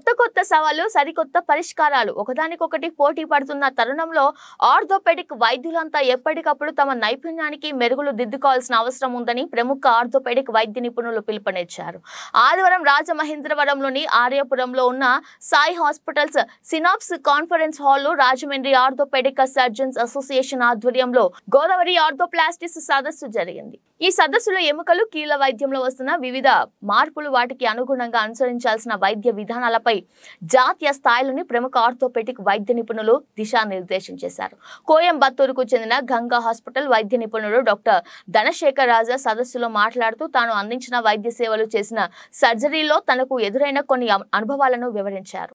కొత్త కొత్త సవాళ్లు సరికొత్త పరిష్కారాలు ఒకదానికొకటి పోటీ పడుతున్న తరుణంలో ఆర్థోపెడిక్ వైద్యులంతా ఎప్పటికప్పుడు తమ నైపుణ్యానికి మెరుగులు దిద్దుకోవాల్సిన అవసరం ఉందని ప్రముఖ ఆర్థోపెడిక్ వైద్య నిపుణులు పిలుపునిచ్చారు ఆదివారం రాజమహేంద్రవరంలోని ఆర్యపురంలో ఉన్న సాయి హాస్పిటల్స్ సినాప్స్ కాన్ఫరెన్స్ హాల్లో రాజమండ్రి ఆర్థోపెడిక్ సర్జన్స్ అసోసియేషన్ ఆధ్వర్యంలో గోదావరి ఆర్థోప్లాస్టిస్ సదస్సు జరిగింది ఈ సదస్సులో ఎముకలు కీల వైద్యంలో వస్తున్న వివిధ మార్పులు వాటికి అనుగుణంగా అనుసరించాల్సిన వైద్య విధానాలపై అంశాలపై జాతీయ స్థాయిలోని ప్రముఖ ఆర్థోపెటిక్ వైద్య నిపుణులు దిశానిర్దేశం చేశారు కోయంబత్తూరుకు చెందిన గంగా హాస్పిటల్ వైద్య నిపుణుడు డాక్టర్ ధనశేఖర్ రాజా సదస్సులో మాట్లాడుతూ తాను అందించిన వైద్య సేవలు చేసిన సర్జరీలో తనకు ఎదురైన కొన్ని అనుభవాలను వివరించారు